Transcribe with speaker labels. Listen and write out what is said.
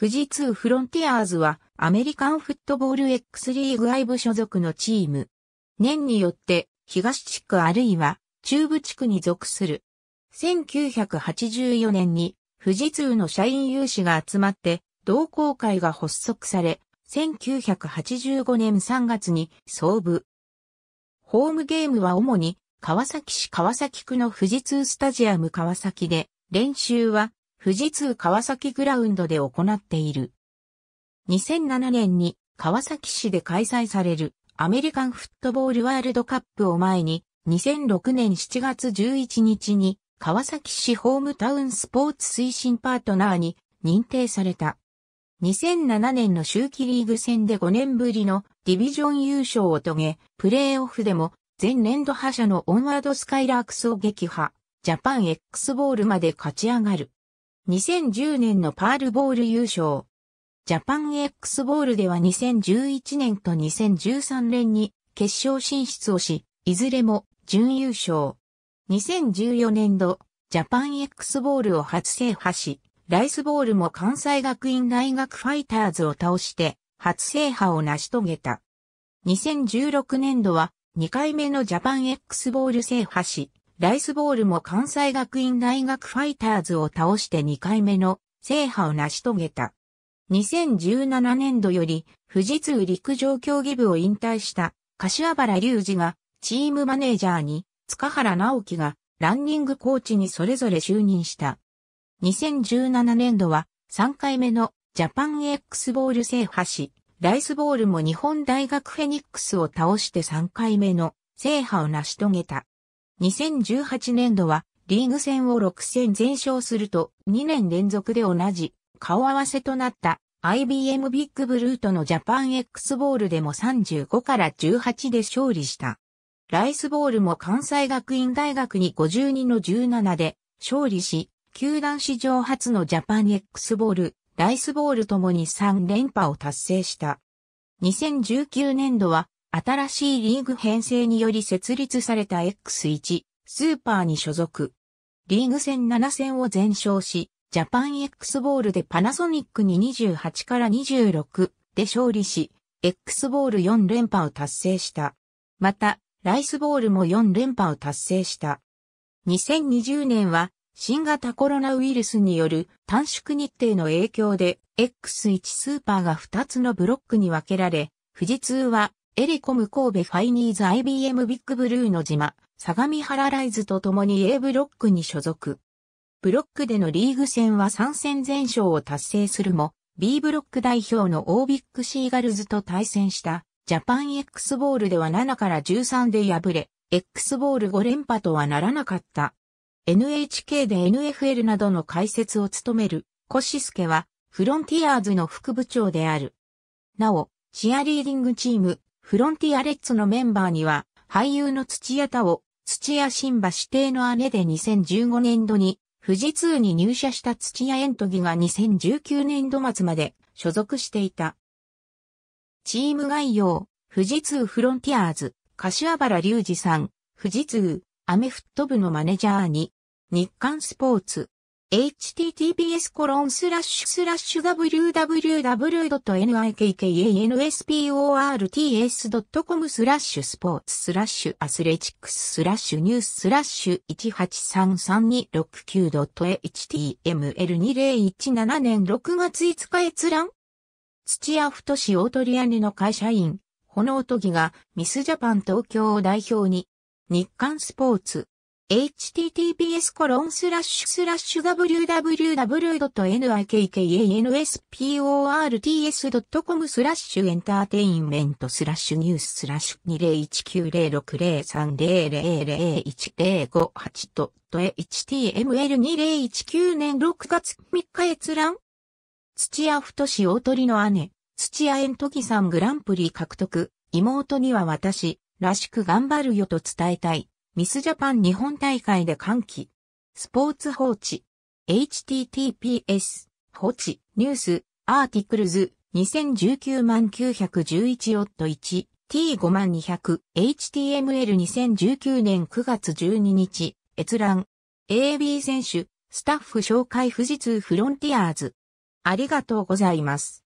Speaker 1: 富士通フロンティアーズはアメリカンフットボール X リーグ外部所属のチーム。年によって東地区あるいは中部地区に属する。1984年に富士通の社員有志が集まって同好会が発足され、1985年3月に創部。ホームゲームは主に川崎市川崎区の富士通スタジアム川崎で、練習は富士通川崎グラウンドで行っている。2007年に川崎市で開催されるアメリカンフットボールワールドカップを前に2006年7月11日に川崎市ホームタウンスポーツ推進パートナーに認定された。2007年の秋季リーグ戦で5年ぶりのディビジョン優勝を遂げ、プレーオフでも前年度覇者のオンワードスカイラークスを撃破、ジャパン X ボールまで勝ち上がる。2010年のパールボール優勝。ジャパン X ボールでは2011年と2013年に決勝進出をし、いずれも準優勝。2014年度、ジャパン X ボールを初制覇し、ライスボールも関西学院大学ファイターズを倒して初制覇を成し遂げた。2016年度は2回目のジャパン X ボール制覇し、ライスボールも関西学院大学ファイターズを倒して2回目の制覇を成し遂げた。2017年度より富士通陸上競技部を引退した柏原隆二がチームマネージャーに塚原直樹がランニングコーチにそれぞれ就任した。2017年度は3回目のジャパン X ボール制覇し、ライスボールも日本大学フェニックスを倒して3回目の制覇を成し遂げた。2018年度はリーグ戦を6戦全勝すると2年連続で同じ顔合わせとなった IBM ビッグブルーとのジャパン X ボールでも35から18で勝利した。ライスボールも関西学院大学に52の17で勝利し、球団史上初のジャパン X ボール、ライスボールともに3連覇を達成した。2019年度は新しいリーグ編成により設立された X1 スーパーに所属。リーグ戦7戦を全勝し、ジャパン X ボールでパナソニックに28から26で勝利し、X ボール4連覇を達成した。また、ライスボールも4連覇を達成した。2020年は新型コロナウイルスによる短縮日程の影響で X1 スーパーが2つのブロックに分けられ、富士通はエレコム神戸ファイニーズ IBM ビッグブルーの島、相模原ライズと共に A ブロックに所属。ブロックでのリーグ戦は3戦全勝を達成するも、B ブロック代表のオービックシーガルズと対戦したジャパン X ボールでは7から13で敗れ、X ボール5連覇とはならなかった。NHK で NFL などの解説を務めるコシスケはフロンティアーズの副部長である。なお、チアリーディングチームフロンティアレッツのメンバーには、俳優の土屋太夫、土屋新馬指定の姉で2015年度に、富士通に入社した土屋エントギが2019年度末まで所属していた。チーム概要、富士通フロンティアーズ、柏原隆二さん、富士通、アメフット部のマネジャーに、日刊スポーツ、https www.nikkansport.com スラスポーツスラッシュアスレチックススラッシュニューススラッシュ 183326.html2017 年6月5日閲覧土屋太志大鳥屋根の会社員、炎とぎがミスジャパン東京を代表に日刊スポーツ https コロンスラッシュスラッシュ w w w n i k k a n s p o r t s c o m スラッシュエンターテインメントスラッシュニューススラッシュ20190603000105ドッ .html2019 年6月3日閲覧土屋太志大鳥の姉、土屋円時さんグランプリ獲得、妹には私、らしく頑張るよと伝えたい。ミスジャパン日本大会で歓喜。スポーツ放置。https 放置ニュースアーティクルズ2019万911オット 1T5200 HTML2019 年9月12日閲覧 AB 選手スタッフ紹介富士通フロンティアーズありがとうございます。